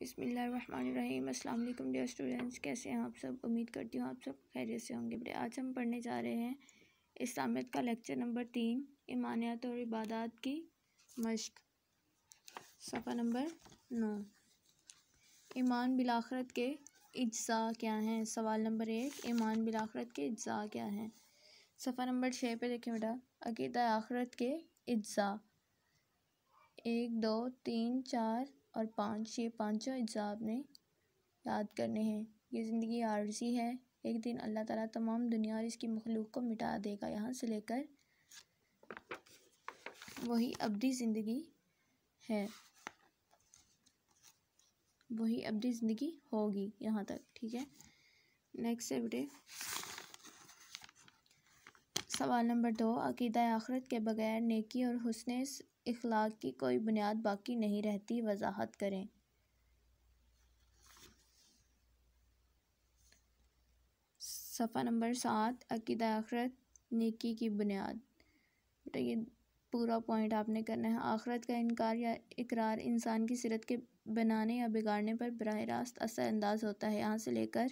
बिसमीम अल्लाम dear students कैसे हैं आप सब उम्मीद करती हूँ आप सब खैरियत से होंगे बड़े आज हम पढ़ने जा रहे हैं इस्लामियत का लेक्चर नंबर तीन ईमानियात और इबादत की मश्क सफ़ा नंबर नौ ईमान बिलाखरत के अज्जा क्या हैं सवाल नंबर एक ईमान बिलाखरत के अज्जा क्या हैं सफ़ा नंबर छः पर देखें बेटा अकीदा आखरत के अज्जा एक दो तीन चार और पाँच ये पाँचों अज्जा आपने याद करने हैं ये ज़िंदगी आरजी है एक दिन अल्लाह ताला तमाम दुनिया और इसकी मखलूक को मिटा देगा यहाँ से लेकर वही अबदी ज़िंदगी है वही अबदी ज़िंदगी होगी यहाँ तक ठीक है नेक्स्ट एवडे सवाल नंबर दो अकीदा आखरत के बगैर नेकी और हसन अखलाक़ की कोई बुनियाद बाकी नहीं रहती वजाहत करें सफ़ा नंबर सात अकीद आखरत नेकी की बुनियाद बेटा ये पूरा पॉइंट आपने करना है आखरत का इनकार या इकरार इंसान की सिरत के बनाने या बिगाड़ने पर बरह रास्त असर अंदाज होता है यहाँ से लेकर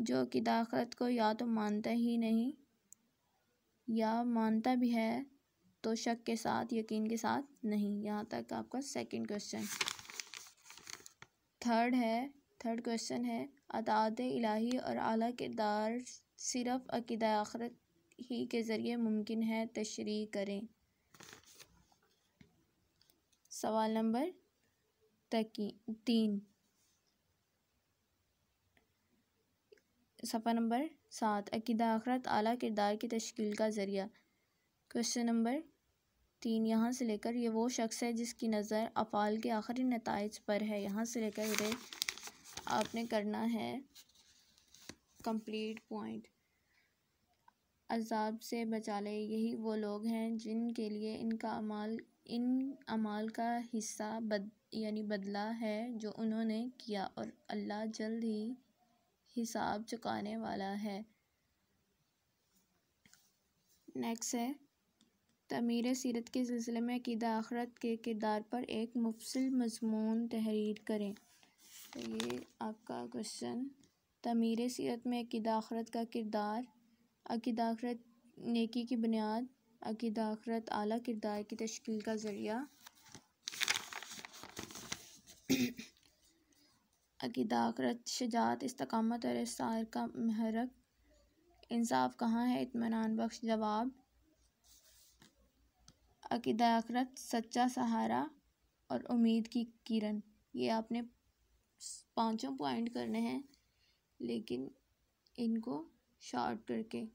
जो कि दाखरत को या तो मानता ही नहीं या मानता भी है तो शक के साथ यकीन के साथ नहीं यहाँ तक आपका सेकंड क्वेश्चन थर्ड है थर्ड क्वेश्चन है अदात इलाही और आला किरदार सिर्फ अकीद आखरत ही के ज़रिए मुमकिन है तशरी करें सवाल नंबर तकी तीन सफ़ा नंबर सात अकीदा आखरत आला किरदार की तश्कील का ज़रिया क्वेश्चन नंबर तीन यहाँ से लेकर ये वो शख्स है जिसकी नज़र अफ़ाल के आखिरी नतज पर है यहाँ से लेकर इधर आपने करना है कंप्लीट पॉइंट अजाब से बचा ले यही वो लोग हैं जिनके लिए इनका अमाल इन अमाल का हिस्सा बद यानी बदला है जो उन्होंने किया और अल्लाह जल्द ही हिसाब चुकाने वाला है नेक्स्ट है तमीर सीरत के सिलसिले में अकीद आखरत के किरदार पर एक मुफसल मजमून तहरीर करें तो ये आपका क्वेश्चन तमीर सीरत में अकीद आखरत का किरदार अकीद आखरत नेकी की बुनियाद अकीद आखरत अली किरदार की तश्कील का ज़रिया अकीदारत शजात इस्तकामत और इसार का महरक इंसाफ कहाँ है इतमान बख्श जवाब अकीदारत सच्चा सहारा और उम्मीद की किरण ये आपने पांचों पॉइंट करने हैं लेकिन इनको शॉर्ट करके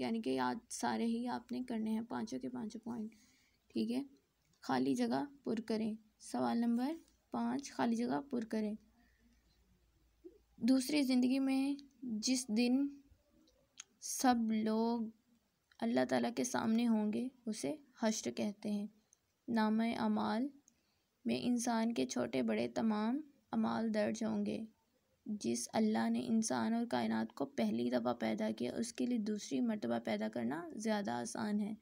यानी कि याद सारे ही आपने करने हैं पांचों के पांचों पॉइंट ठीक है खाली जगह पुर करें सवाल नंबर पाँच खाली जगह पुर करें दूसरी ज़िंदगी में जिस दिन सब लोग अल्लाह ताला के सामने होंगे उसे हश्र कहते हैं नाम अमाल में इंसान के छोटे बड़े तमाम अमाल दर्ज होंगे जिस अल्लाह ने इंसान और कायनात को पहली दफ़ा पैदा किया उसके लिए दूसरी मरतबा पैदा करना ज़्यादा आसान है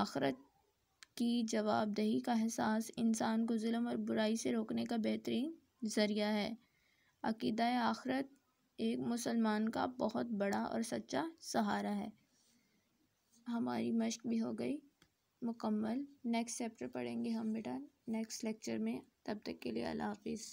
आखरत की जवाबदही का एहसास इंसान को जुल्म और बुराई से रोकने का बेहतरीन ज़रिया है अक़ीद आख़रत एक मुसलमान का बहुत बड़ा और सच्चा सहारा है हमारी मश्क भी हो गई मुकम्मल नेक्स्ट चैप्टर पढ़ेंगे हम बेटा नेक्स्ट लेक्चर में तब तक के लिए अल्लाह हाफिज़